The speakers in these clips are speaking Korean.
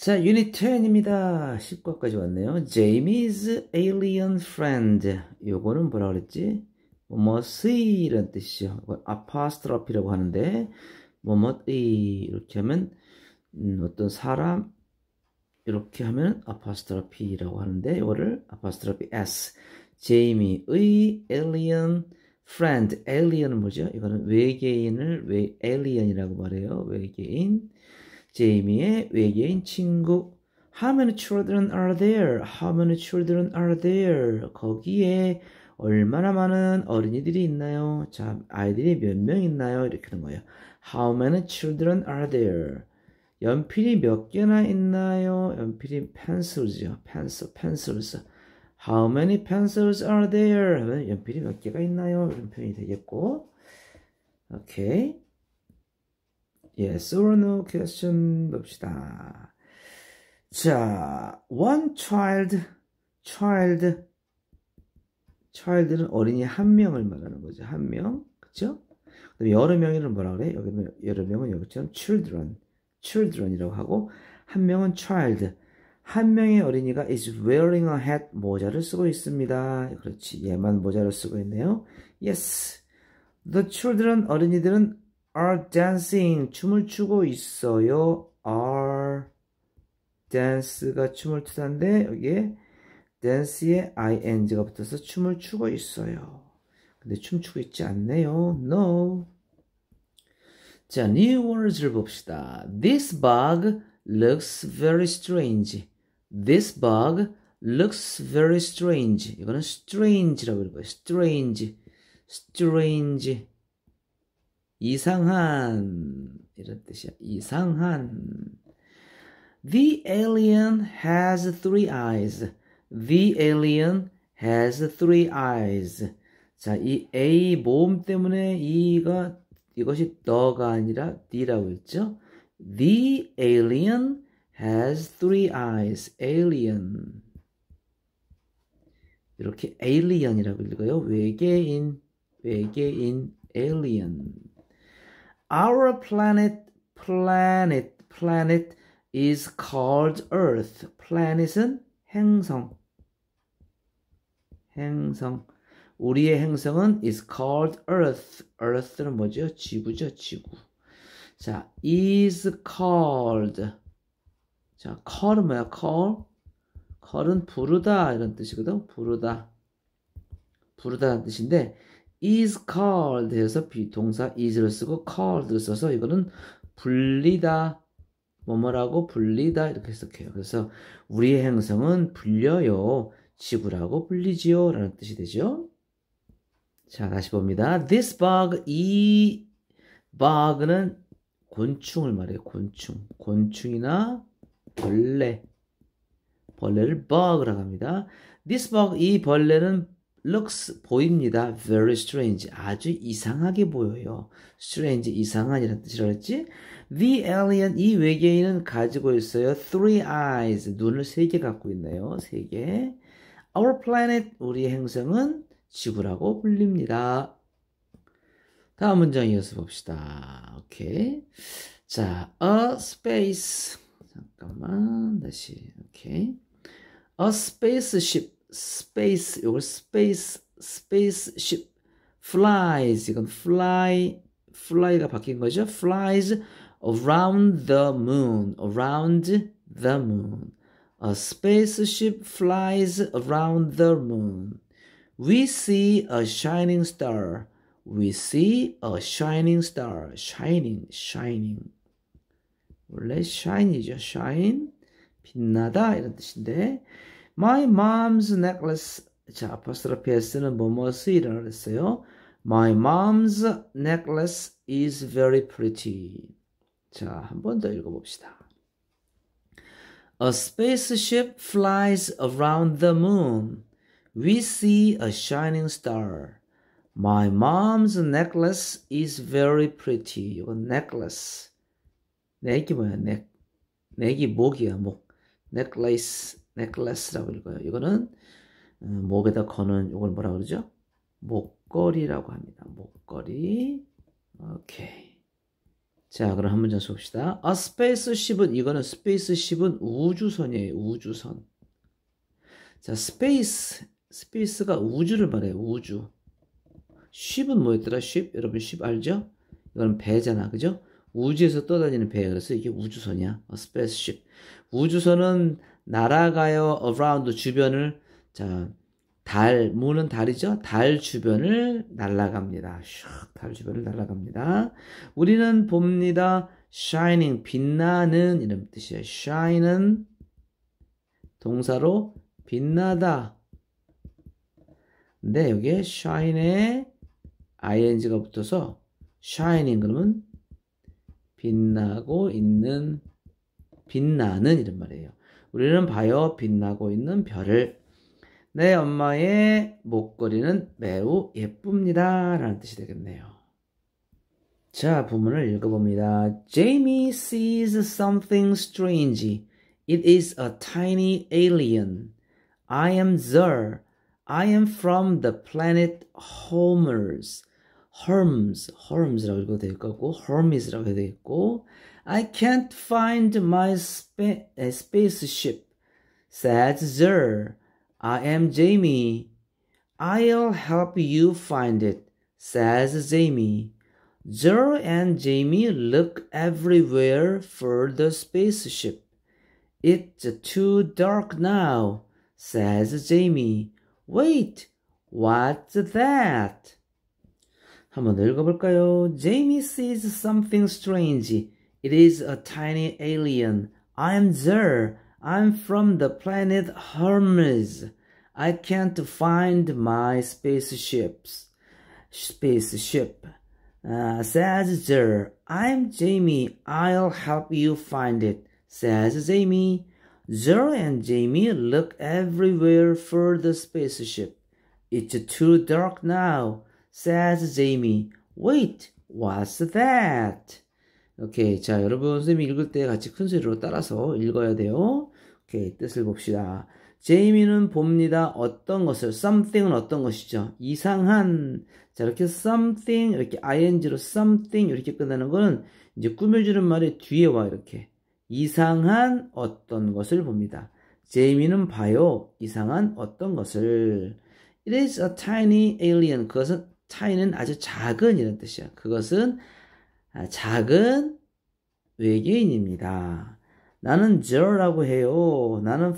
자, 유닛 10입니다. 10과까지 왔네요. Jamie's Alien Friend. 요거는 뭐라 그랬지? 뭐뭐의 라는 뜻이요 아파스트로피라고 하는데 뭐뭐의 이렇게 하면 음, 어떤 사람 이렇게 하면 아파스트로피라고 하는데 이거를 아파스트로피 s 제이미의 alien friend alien은 뭐죠? 이거는 외계인을 외 alien이라고 말해요. 외계인 제이미의 외계인 친구 How many children are there? How many children are there? 거기에 얼마나 많은 어린이들이 있나요? 자, 아이들이 몇 명 있나요? 이렇게 하는 거예요. How many children are there? 연필이 몇 개나 있나요? 연필이 pencils요. pencil, pencils. How many pencils are there? 하면 연필이 몇 개가 있나요? 이런 표현이 되겠고. 오케이. 예, e s or no question 봅시다. 자, one child, child, child는 어린이 한 명을 말하는 거죠. 한 명, 그쵸? 그다음 에 여러 명이는 뭐라 그래? 여기 여러 명은 여기처럼 children, children이라고 하고 한 명은 child, 한 명의 어린이가 is wearing a hat 모자를 쓰고 있습니다. 그렇지, 얘만 모자를 쓰고 있네요. Yes, the children 어린이들은 are dancing 춤을 추고 있어요. are dance가 춤을 추는데 여기에 dance에 ing가 붙어서 춤을 추고 있어요. 근데 춤추고 있지 않네요. no. 자, new words를 봅시다. This bug looks very strange. This bug looks very strange. 이거는 strange라고 읽어요. strange. strange. 이상한 이런 뜻이야. 이상한. The alien has three eyes. The alien has three eyes. 자, 이 A 모음 때문에 이가 이것이 the가 아니라 D라고 했죠. The alien has three eyes. Alien. 이렇게 alien이라고 읽어요. 외계인, 외계인, alien. Our planet, planet, planet is called Earth. planet은 행성. 행성. 우리의 행성은 is called Earth. Earth는 뭐죠? 지구죠, 지구. 자, is called. 자, call은 뭐야? call. call은 부르다 이런 뜻이거든. 부르다. 부르다는 뜻인데 is called 해서 비동사 is를 쓰고 c a l l e d 써서 이거는 불리다 뭐뭐라고 불리다 이렇게 해석해요. 그래서 우리의 행성은 불려요. 지구라고 불리지요. 라는 뜻이 되죠. 자, 다시 봅니다. This bug, 이 bug는 곤충을 말해요. 곤충. 곤충이나 벌레. 벌레를 bug라고 합니다. This bug, 이 벌레는 looks 보입니다. very strange 아주 이상하게 보여요. strange 이상한이라는 뜻이라랬지? The alien 이 외계인은 가지고 있어요. Three eyes 눈을 세 개 갖고 있네요. 세 개. Our planet 우리 행성은 지구라고 불립니다. 다음 문장 이어서 봅시다. 오케이. 자, a space 잠깐만 다시 오케이. A spaceship space your space spaceship flies 이건 fly fly가 바뀐 거죠. flies around the moon around the moon a spaceship flies around the moon we see a shining star we see a shining star shining shining 원래 shine이죠 shine 빛나다 이런 뜻인데 my mom's necklace. 자, apostrophe s는 뭐뭐스 이라고 했어요. My mom's necklace is very pretty. 자, 한 번 더 읽어봅시다. A spaceship flies around the moon. We see a shining star. My mom's necklace is very pretty. 이건 necklace. 넥이 뭐야, 넥. 넥이 목이야, 목. necklace. necklace라고 읽어요. 이거는 어, 목에다 거는 이걸 뭐라 그러죠? 목걸이라고 합니다. 목걸이. 오케이. 자, 그럼 한 문장 쏩시다. A spaceship은 이거는 spaceship은 우주선이에요. 우주선. 자, space space가 우주를 말해요. 우주. ship은 뭐였더라? ship 여러분 ship 알죠? 이거는 배잖아. 그죠? 우주에서 떠다니는 배. 그래서 이게 우주선이야. A spaceship. 우주선은 날아가요 around 주변을 자, 달 무는 달이죠. 달 주변을 날아갑니다. 달 주변을 날아갑니다. 우리는 봅니다. shining 빛나는 이런 뜻이에요. shine은 동사로 빛나다. 근데 여기에 shine에 ing가 붙어서 shining 그러면 빛나고 있는 빛나는 이런 말이에요. 우리는 봐요 빛나고 있는 별을 내 엄마의 목걸이는 매우 예쁩니다 라는 뜻이 되겠네요 자 부문을 읽어봅니다 Jamie sees something strange It is a tiny alien I am Zer I am from the planet Homers Herms, Herms라고 읽어도 되겠고 Hermes라고 해도 되겠고 I can't find my spa spaceship, said Zer. I am Jamie. I'll help you find it, says Jamie. Zer and Jamie look everywhere for the spaceship. It's too dark now, says Jamie. Wait, what's that? 한번 읽어볼까요? Jamie sees something strange. It is a tiny alien. I'm Zer. I'm from the planet Hermes. I can't find my spaceships. Spaceship. Uh, says Zer. I'm Jamie. I'll help you find it. Says Jamie. Zer and Jamie look everywhere for the spaceship. It's too dark now, says Jamie. Wait, what's that? 오케이. 자, 여러분, 선생님이 읽을 때 같이 큰 소리로 따라서 읽어야 돼요. 오케이. 뜻을 봅시다. 제이미는 봅니다. 어떤 것을, something은 어떤 것이죠? 이상한. 자, 이렇게 something, 이렇게 ing로 something 이렇게 끝나는 거는 이제 꾸며주는 말의 뒤에 와, 이렇게. 이상한 어떤 것을 봅니다. 제이미는 봐요. 이상한 어떤 것을. It is a tiny alien. 그것은 tiny는 아주 작은 이런 뜻이야. 그것은 아, 작은 외계인입니다. 나는 there라고 해요. 나는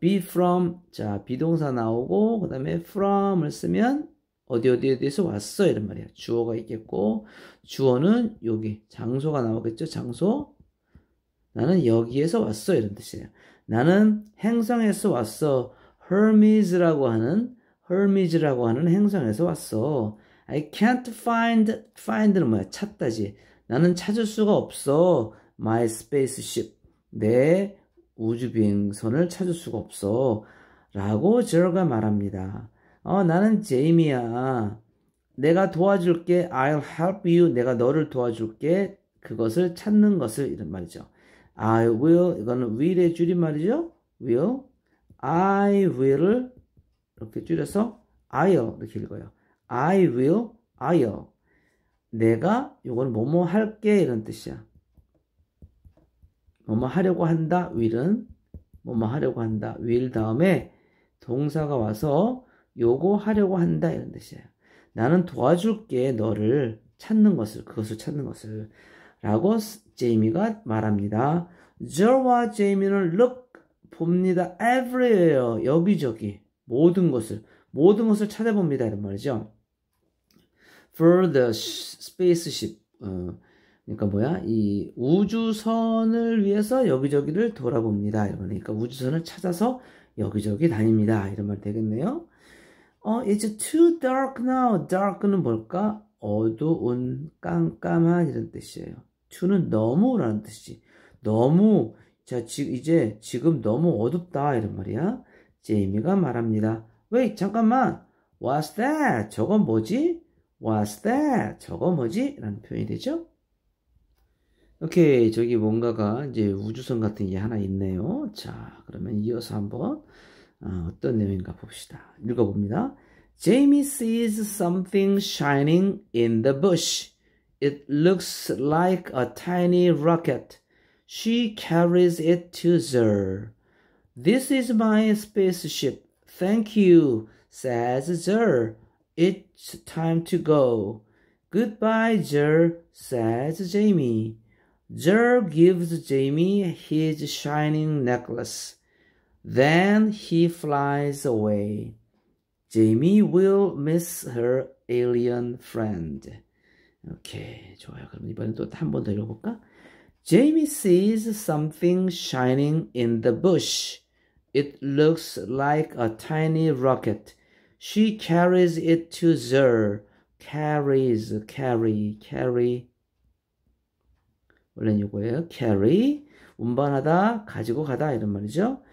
be from 자 비동사 나오고 그 다음에 from을 쓰면 어디 어디 어디에서 왔어 이런 말이야. 주어가 있겠고 주어는 여기 장소가 나오겠죠. 장소 나는 여기에서 왔어 이런 뜻이에요. 나는 행성에서 왔어. Hermes라고 하는 Hermes라고 하는 행성에서 왔어. I can't find find는 뭐야 찾다지 나는 찾을 수가 없어 my spaceship 내 우주 비행선을 찾을 수가 없어 라고 제럴가 말합니다 어 나는 제이미야 내가 도와줄게 I'll help you 내가 너를 도와줄게 그것을 찾는 것을 이런 말이죠 I will 이거는 will의 줄임말이죠 will I w i l l 이렇게 줄여서 I'll 이렇게 읽어요 I will, I'll. 내가 이건 뭐뭐 할게 이런 뜻이야. 뭐뭐 하려고 한다, will은 뭐뭐 하려고 한다, will 다음에 동사가 와서 요거 하려고 한다 이런 뜻이에요. 나는 도와줄게 너를 찾는 것을 그것을 찾는 것을 라고 제이미가 말합니다. 저와 제이미는 look 봅니다. everywhere 여기저기 모든 것을 모든 것을 찾아봅니다 이런 말이죠. for the spaceship 어, 그러니까 뭐야 이 우주선을 위해서 여기저기를 돌아봅니다. 그러니까 우주선을 찾아서 여기저기 다닙니다. 이런 말 되겠네요. 어, it's too dark now. dark는 뭘까? 어두운, 깜깜한 이런 뜻이에요. too는 너무라는 뜻이. 너무 자 지금 이제 지금 너무 어둡다 이런 말이야. 제이미가 말합니다. 왜 잠깐만. What's that? 저건 뭐지? What's that? 저거 뭐지? 라는 표현이 되죠. 오케이. 저기 뭔가가 이제 우주선 같은 게 하나 있네요. 자, 그러면 이어서 한번 어떤 내용인가 봅시다. 읽어봅니다. Jamie sees something shining in the bush. It looks like a tiny rocket. She carries it to Zer. This is my spaceship. Thank you, says Zer. It's time to go. Goodbye, Jer, says Jamie. Jer gives Jamie his shining necklace. Then he flies away. Jamie will miss her alien friend. Okay, 좋아요. 그럼 이번엔 또 한 번 더 읽어볼까? Jamie sees something shining in the bush. It looks like a tiny rocket. She carries it to Zer. Carries, carry, carry. 원래 이거예요. carry. 운반하다, 가지고 가다 이런 말이죠.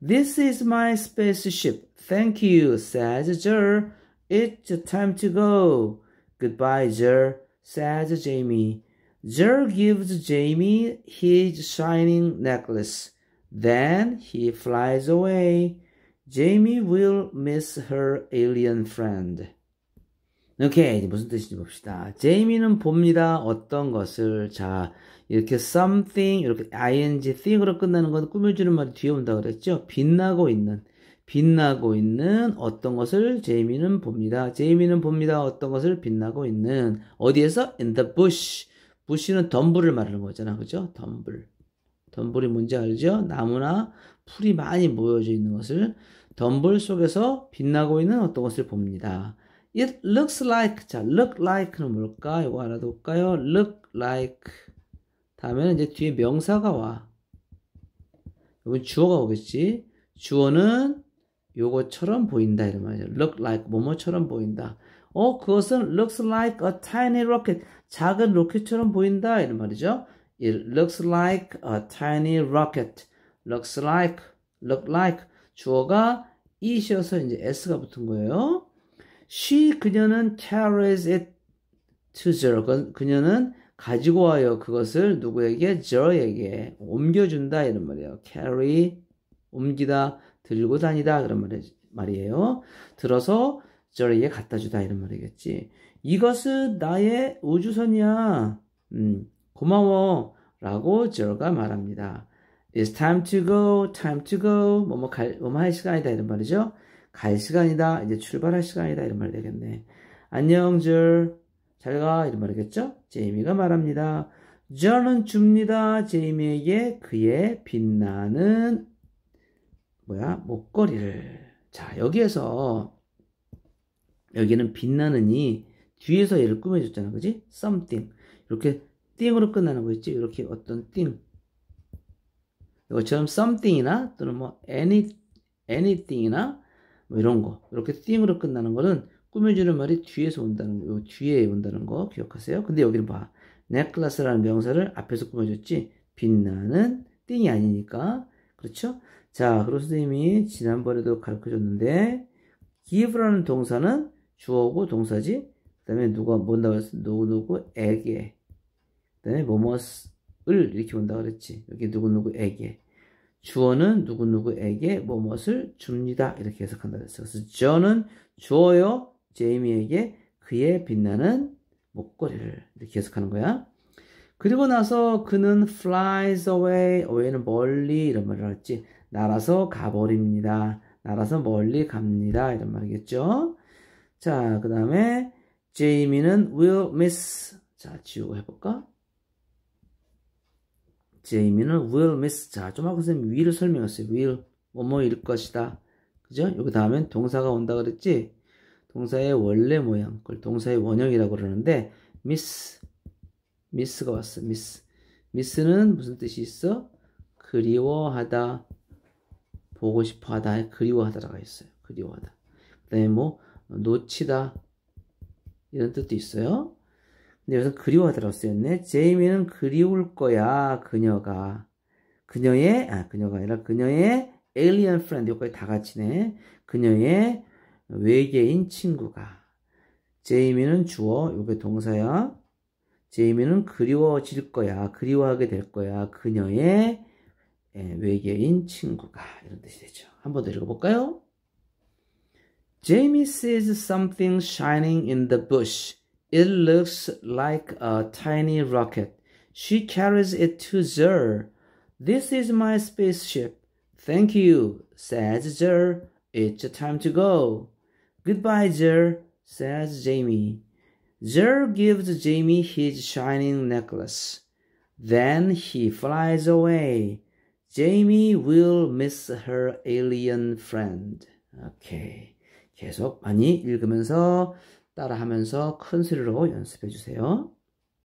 This is my spaceship. Thank you, says Zer. It's time to go. Goodbye, Zer, says Jamie. Zer gives Jamie his shining necklace. Then he flies away. Jamie will miss her alien friend. 오케이, 무슨 뜻인지 봅시다. 제이미는 봅니다. 어떤 것을. 자, 이렇게 something, 이렇게 ing, thing으로 끝나는 건 꾸며주는 말이 뒤에 온다 그랬죠? 빛나고 있는. 빛나고 있는 어떤 것을 제이미는 봅니다. 제이미는 봅니다. 어떤 것을 빛나고 있는. 어디에서? in the bush. b u s h 는 덤불을 말하는 거잖아. 그죠? 덤불. 덤불이 뭔지 알죠? 나무나 풀이 많이 모여져 있는 것을 덤불 속에서 빛나고 있는 어떤 것을 봅니다. It looks like. 자, look like는 뭘까? 이거 알아둘까요? look like. 다음에는 이제 뒤에 명사가 와. 여기 주어가 오겠지. 주어는 요거처럼 보인다. 이런 말이죠. look like. 뭐뭐처럼 보인다. 어, 그것은 looks like a tiny rocket. 작은 로켓처럼 보인다. 이런 말이죠. It looks like a tiny rocket. looks like, look like. 주어가 이시여서 이제 s가 붙은 거예요. She 그녀는 carries it to Joe. 그, 녀는 가지고 와요. 그것을 누구에게? Joe에게 옮겨준다 이런 말이에요. carry 옮기다 들고 다니다 그런 말, 이에요 들어서 Joe에게 갖다 주다 이런 말이겠지. 이것은 나의 우주선이야. 음, 고마워. 라고 j 가 말합니다. It's time to go, time to go. 뭐 뭐 갈, 뭐뭐 할 시간이다. 이런 말이죠. 갈 시간이다. 이제 출발할 시간이다. 이런 말 되겠네. 안녕, 줄. 잘 가. 이런 말이겠죠? 제이미가 말합니다. 저는 줍니다. 제이미에게 그의 빛나는, 뭐야, 목걸이를. 자, 여기에서, 여기는 빛나는이 뒤에서 얘를 꾸며줬잖아. 그지? something. 이렇게 띵으로 끝나는 거 있지? 이렇게 어떤 띵. 이것처럼 something이나 또는 뭐 any, anything이나 뭐 이런 거 이렇게 thing으로 끝나는 거는 꾸며주는 말이 뒤에서 온다는 거 뒤에 온다는 거 기억하세요 근데 여기를 봐 necklace라는 명사를 앞에서 꾸며줬지 빛나는 띵이 아니니까 그렇죠? 자 그리고 선생님이 지난번에도 가르쳐줬는데 give라는 동사는 주어고 동사지 그 다음에 누가 뭔다고 했어? 누구누구에게 그 다음에 뭐뭐 을 이렇게 본다 그랬지. 여기 누구누구에게. 주어는 누구누구에게 무엇을 줍니다. 이렇게 해석한다 그랬어 그래서 저는 주어요. 제이미에게 그의 빛나는 목걸이를 이렇게 해석하는 거야. 그리고 나서 그는 flies away. away는 멀리 이런 말을 했지. 날아서 가버립니다. 날아서 멀리 갑니다. 이런 말이겠죠. 자, 그 다음에 제이미는 will miss. 자, 지우고 해볼까? 제이미는 will miss. 자, 좀 아까 선생님 w i l l 설명했어요. will, 뭐뭐일 것이다. 그죠? 여기 다음엔 동사가 온다 그랬지? 동사의 원래 모양, 그걸 동사의 원형이라고 그러는데 miss, miss가 왔어. miss. miss는 무슨 뜻이 있어? 그리워하다, 보고 싶어하다, 그리워하다라고 했어요 그리워하다. 그 다음에 뭐 놓치다 이런 뜻도 있어요. 근데 여기서 그리워하다라고 쓰였네. 제이미는 그리울 거야, 그녀가. 그녀의, 아, 그녀가 아니라 그녀의 alien friend, 여기까지 다 같이네. 그녀의 외계인 친구가. 제이미는 주어, 요게 동사야. 제이미는 그리워질 거야, 그리워하게 될 거야, 그녀의 예, 외계인 친구가. 이런 뜻이 되죠. 한 번 더 읽어볼까요? Jamie sees something shining in the bush. It looks like a tiny rocket. She carries it to Zer. This is my spaceship. Thank you, says Zer. It's time to go. Goodbye, Zer, says Jamie. Zer gives Jamie his shining necklace. Then he flies away. Jamie will miss her alien friend. Okay. 계속 많이 읽으면서 따라하면서 큰 소리로 연습해 주세요.